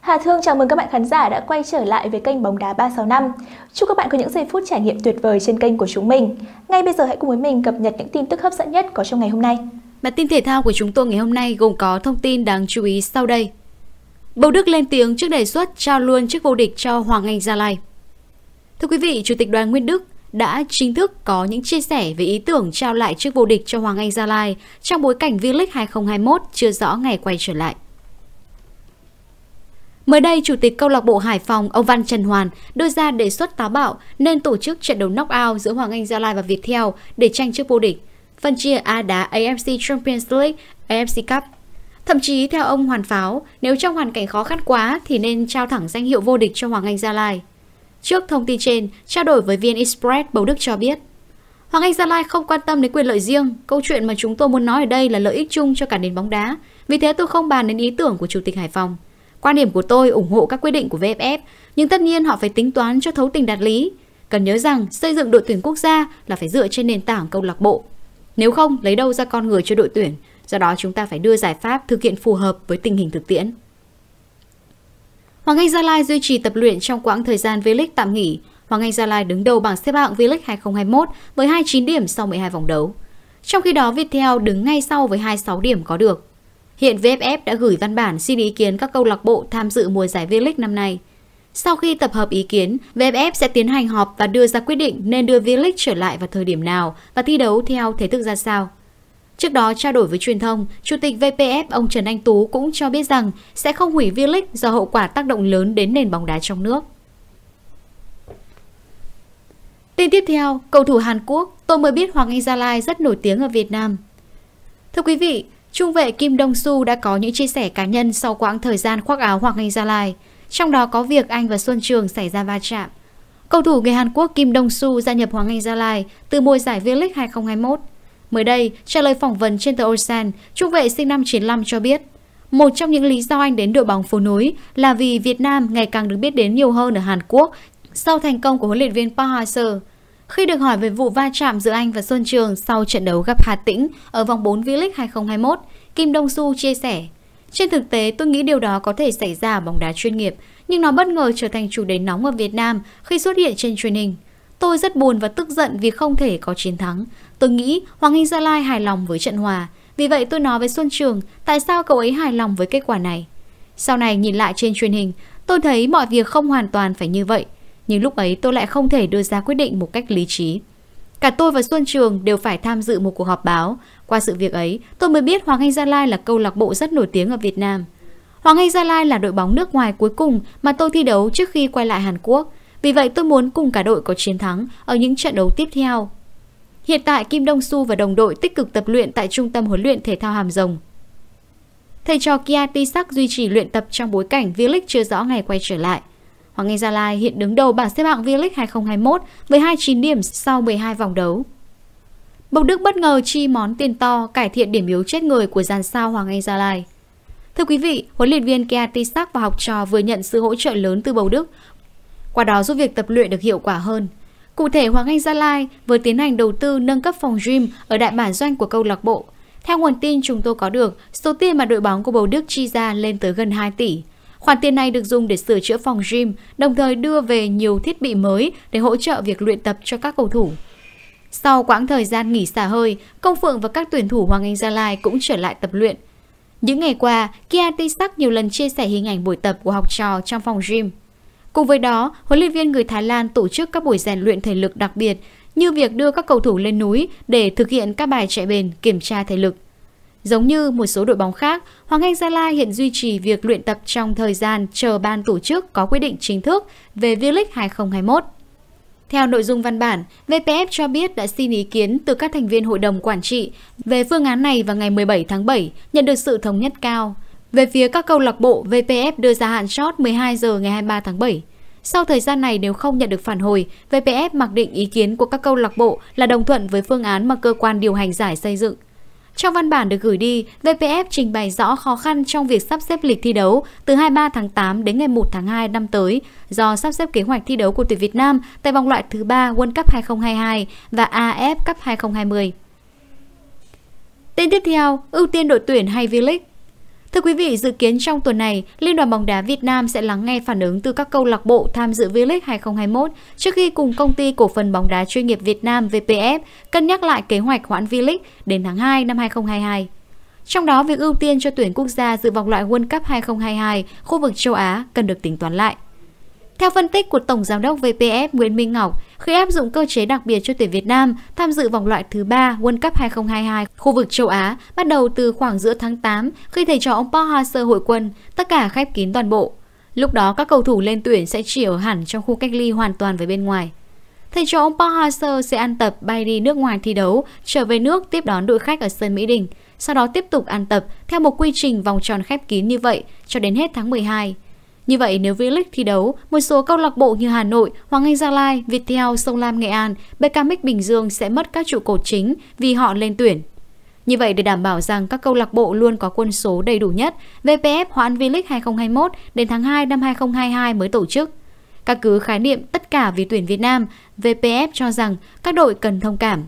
Hà Thương chào mừng các bạn khán giả đã quay trở lại với kênh Bóng đá 365. Chúc các bạn có những giây phút trải nghiệm tuyệt vời trên kênh của chúng mình. Ngay bây giờ hãy cùng với mình cập nhật những tin tức hấp dẫn nhất có trong ngày hôm nay. Bản tin thể thao của chúng tôi ngày hôm nay gồm có thông tin đáng chú ý sau đây. Bầu Đức lên tiếng trước đề xuất trao luôn chức vô địch cho Hoàng Anh Gia Lai. Thưa quý vị, Chủ tịch đoàn Nguyên Đức đã chính thức có những chia sẻ về ý tưởng trao lại chức vô địch cho Hoàng Anh Gia Lai trong bối cảnh V-League 2021 chưa rõ ngày quay trở lại. Mới đây, Chủ tịch câu lạc bộ Hải Phòng ông Văn Trần Hoàn đưa ra đề xuất táo bạo nên tổ chức trận đấu knockout giữa Hoàng Anh Gia Lai và Viettel để tranh chức vô địch. Phân chia A đá AFC Champions League, AFC Cup. Thậm chí theo ông Hoàn Pháo, nếu trong hoàn cảnh khó khăn quá thì nên trao thẳng danh hiệu vô địch cho Hoàng Anh Gia Lai. Trước thông tin trên, trao đổi với VN Express, Bầu Đức cho biết, Hoàng Anh Gia Lai không quan tâm đến quyền lợi riêng, câu chuyện mà chúng tôi muốn nói ở đây là lợi ích chung cho cả nền bóng đá, vì thế tôi không bàn đến ý tưởng của Chủ tịch Hải Phòng. Quan điểm của tôi ủng hộ các quyết định của VFF, nhưng tất nhiên họ phải tính toán cho thấu tình đạt lý. Cần nhớ rằng xây dựng đội tuyển quốc gia là phải dựa trên nền tảng câu lạc bộ. Nếu không, lấy đâu ra con người cho đội tuyển? Do đó chúng ta phải đưa giải pháp thực hiện phù hợp với tình hình thực tiễn. Hoàng Anh Gia Lai duy trì tập luyện trong quãng thời gian V-League tạm nghỉ. Hoàng Anh Gia Lai đứng đầu bảng xếp hạng V-League 2021 với 29 điểm sau 12 vòng đấu. Trong khi đó, Viettel đứng ngay sau với 26 điểm có được. Hiện VFF đã gửi văn bản xin ý kiến các câu lạc bộ tham dự mùa giải V-League năm nay. Sau khi tập hợp ý kiến, VFF sẽ tiến hành họp và đưa ra quyết định nên đưa V-League trở lại vào thời điểm nào và thi đấu theo thể thức ra sao. Trước đó trao đổi với truyền thông, Chủ tịch VPF ông Trần Anh Tú cũng cho biết rằng sẽ không hủy V-League do hậu quả tác động lớn đến nền bóng đá trong nước. Tin tiếp theo, cầu thủ Hàn Quốc, tôi mới biết Hoàng Anh Gia Lai rất nổi tiếng ở Việt Nam. Thưa quý vị, Trung vệ Kim Dong Su đã có những chia sẻ cá nhân sau quãng thời gian khoác áo Hoàng Anh Gia Lai, trong đó có việc anh và Xuân Trường xảy ra va chạm. Cầu thủ người Hàn Quốc Kim Dong Su gia nhập Hoàng Anh Gia Lai từ mùa giải V-League 2021. Mới đây, trả lời phỏng vấn trên tờ Osan, trung vệ sinh năm 95 cho biết, một trong những lý do anh đến đội bóng phố núi là vì Việt Nam ngày càng được biết đến nhiều hơn ở Hàn Quốc sau thành công của huấn luyện viên Park Hang-seo. Khi được hỏi về vụ va chạm giữa anh và Xuân Trường sau trận đấu gặp Hà Tĩnh ở vòng 4 V-League 2021, Kim Đông Su chia sẻ Trên thực tế, tôi nghĩ điều đó có thể xảy ra ở bóng đá chuyên nghiệp, nhưng nó bất ngờ trở thành chủ đề nóng ở Việt Nam khi xuất hiện trên truyền hình. Tôi rất buồn và tức giận vì không thể có chiến thắng. Tôi nghĩ Hoàng Anh Gia Lai hài lòng với trận hòa. Vì vậy tôi nói với Xuân Trường, tại sao cậu ấy hài lòng với kết quả này? Sau này nhìn lại trên truyền hình, tôi thấy mọi việc không hoàn toàn phải như vậy nhưng lúc ấy tôi lại không thể đưa ra quyết định một cách lý trí. Cả tôi và Xuân Trường đều phải tham dự một cuộc họp báo. Qua sự việc ấy, tôi mới biết Hoàng Anh Gia Lai là câu lạc bộ rất nổi tiếng ở Việt Nam. Hoàng Anh Gia Lai là đội bóng nước ngoài cuối cùng mà tôi thi đấu trước khi quay lại Hàn Quốc. Vì vậy tôi muốn cùng cả đội có chiến thắng ở những trận đấu tiếp theo. Hiện tại Kim Đông Su và đồng đội tích cực tập luyện tại Trung tâm huấn luyện thể thao Hàm Rồng. Thầy trò Kia Tisak duy trì luyện tập trong bối cảnh V-League chưa rõ ngày quay trở lại. Hoàng Anh Gia Lai hiện đứng đầu bảng xếp hạng V-League 2021 với 29 điểm sau 12 vòng đấu. Bộc Đức bất ngờ chi món tiền to cải thiện điểm yếu chết người của dàn sao Hoàng Anh Gia Lai. Thưa quý vị, huấn luyện viên Kia Tisak và học trò vừa nhận sự hỗ trợ lớn từ Bầu Đức, qua đó giúp việc tập luyện được hiệu quả hơn. Cụ thể, Hoàng Anh Gia Lai vừa tiến hành đầu tư nâng cấp phòng gym ở đại bản doanh của câu lạc bộ. Theo nguồn tin chúng tôi có được, số tiền mà đội bóng của Bầu Đức chi ra lên tới gần 2 tỷ. Khoản tiền này được dùng để sửa chữa phòng gym, đồng thời đưa về nhiều thiết bị mới để hỗ trợ việc luyện tập cho các cầu thủ. Sau quãng thời gian nghỉ xả hơi, Công Phượng và các tuyển thủ Hoàng Anh Gia Lai cũng trở lại tập luyện. Những ngày qua, Kia Tisak nhiều lần chia sẻ hình ảnh buổi tập của học trò trong phòng gym. Cùng với đó, huấn luyện viên người Thái Lan tổ chức các buổi rèn luyện thể lực đặc biệt như việc đưa các cầu thủ lên núi để thực hiện các bài chạy bền, kiểm tra thể lực. Giống như một số đội bóng khác, Hoàng Anh Gia Lai hiện duy trì việc luyện tập trong thời gian chờ ban tổ chức có quyết định chính thức về V-League 2021. Theo nội dung văn bản, VPF cho biết đã xin ý kiến từ các thành viên hội đồng quản trị về phương án này vào ngày 17 tháng 7, nhận được sự thống nhất cao. Về phía các câu lạc bộ, VPF đưa ra hạn chót 12 giờ ngày 23 tháng 7. Sau thời gian này nếu không nhận được phản hồi, VPF mặc định ý kiến của các câu lạc bộ là đồng thuận với phương án mà cơ quan điều hành giải xây dựng. Trong văn bản được gửi đi, VPF trình bày rõ khó khăn trong việc sắp xếp lịch thi đấu từ 23 tháng 8 đến ngày 1 tháng 2 năm tới do sắp xếp kế hoạch thi đấu của tuyển Việt Nam tại vòng loại thứ 3 World Cup 2022 và AF Cup 2020. Tên tiếp theo, ưu tiên đội tuyển hay V-League Thưa quý vị, dự kiến trong tuần này, Liên đoàn bóng đá Việt Nam sẽ lắng nghe phản ứng từ các câu lạc bộ tham dự V-League 2021 trước khi cùng công ty cổ phần bóng đá chuyên nghiệp Việt Nam VPF cân nhắc lại kế hoạch hoãn V-League đến tháng 2 năm 2022. Trong đó, việc ưu tiên cho tuyển quốc gia dự vòng loại World Cup 2022 khu vực châu Á cần được tính toán lại. Theo phân tích của Tổng Giám đốc VPF Nguyễn Minh Ngọc, khi áp dụng cơ chế đặc biệt cho tuyển Việt Nam tham dự vòng loại thứ 3 World Cup 2022 khu vực châu Á bắt đầu từ khoảng giữa tháng 8 khi thầy trò ông Park Hang-seo hội quân, tất cả khép kín toàn bộ. Lúc đó các cầu thủ lên tuyển sẽ chỉ ở hẳn trong khu cách ly hoàn toàn với bên ngoài. Thầy trò ông Park Hang-seo sẽ ăn tập bay đi nước ngoài thi đấu, trở về nước tiếp đón đội khách ở sân Mỹ Đình, sau đó tiếp tục ăn tập theo một quy trình vòng tròn khép kín như vậy cho đến hết tháng 12. Như vậy nếu V-League thi đấu, một số câu lạc bộ như Hà Nội, Hoàng Anh Gia Lai, Viettel, Sông Lam Nghệ An, BKMX Bình Dương sẽ mất các trụ cột chính vì họ lên tuyển. Như vậy để đảm bảo rằng các câu lạc bộ luôn có quân số đầy đủ nhất, VPF hoãn V-League 2021 đến tháng 2 năm 2022 mới tổ chức. Các cứ khái niệm tất cả vì tuyển Việt Nam, VPF cho rằng các đội cần thông cảm.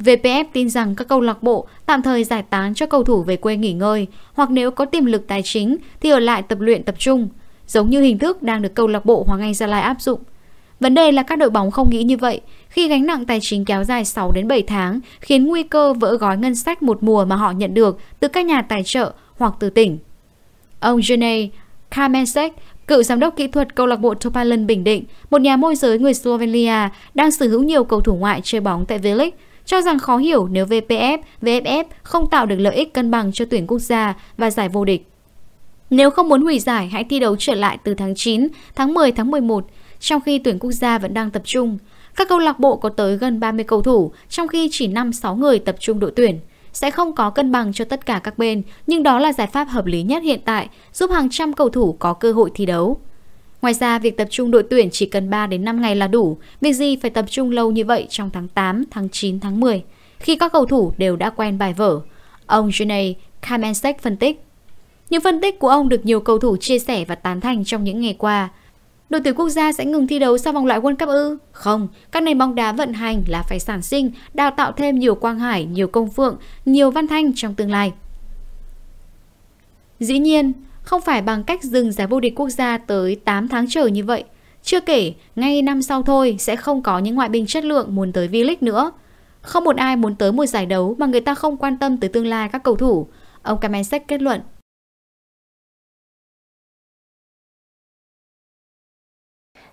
VPF tin rằng các câu lạc bộ tạm thời giải tán cho cầu thủ về quê nghỉ ngơi, hoặc nếu có tiềm lực tài chính thì ở lại tập luyện tập trung giống như hình thức đang được câu lạc bộ Hoàng Anh Gia Lai áp dụng. Vấn đề là các đội bóng không nghĩ như vậy, khi gánh nặng tài chính kéo dài 6 đến 7 tháng khiến nguy cơ vỡ gói ngân sách một mùa mà họ nhận được từ các nhà tài trợ hoặc từ tỉnh. Ông Jene Kamensek, cựu giám đốc kỹ thuật câu lạc bộ Topalan Bình Định, một nhà môi giới người Slovenia đang sở hữu nhiều cầu thủ ngoại chơi bóng tại V-League, cho rằng khó hiểu nếu VPF, VFF không tạo được lợi ích cân bằng cho tuyển quốc gia và giải vô địch. Nếu không muốn hủy giải, hãy thi đấu trở lại từ tháng 9, tháng 10, tháng 11, trong khi tuyển quốc gia vẫn đang tập trung. Các câu lạc bộ có tới gần 30 cầu thủ, trong khi chỉ 5-6 người tập trung đội tuyển. Sẽ không có cân bằng cho tất cả các bên, nhưng đó là giải pháp hợp lý nhất hiện tại, giúp hàng trăm cầu thủ có cơ hội thi đấu. Ngoài ra, việc tập trung đội tuyển chỉ cần 3 đến 5 ngày là đủ, việc gì phải tập trung lâu như vậy trong tháng 8, tháng 9, tháng 10, khi các cầu thủ đều đã quen bài vở. Ông Gene Kamensek phân tích, những phân tích của ông được nhiều cầu thủ chia sẻ và tán thành trong những ngày qua. Đội tuyển quốc gia sẽ ngừng thi đấu sau vòng loại World Cup ư? Không, các nền bóng đá vận hành là phải sản sinh, đào tạo thêm nhiều Quang Hải, nhiều Công Phượng, nhiều Văn Thanh trong tương lai. Dĩ nhiên, không phải bằng cách dừng giải vô địch quốc gia tới 8 tháng trở như vậy. Chưa kể, ngay năm sau thôi sẽ không có những ngoại binh chất lượng muốn tới V-League nữa. Không một ai muốn tới một giải đấu mà người ta không quan tâm tới tương lai các cầu thủ. Ông Kamensek kết luận.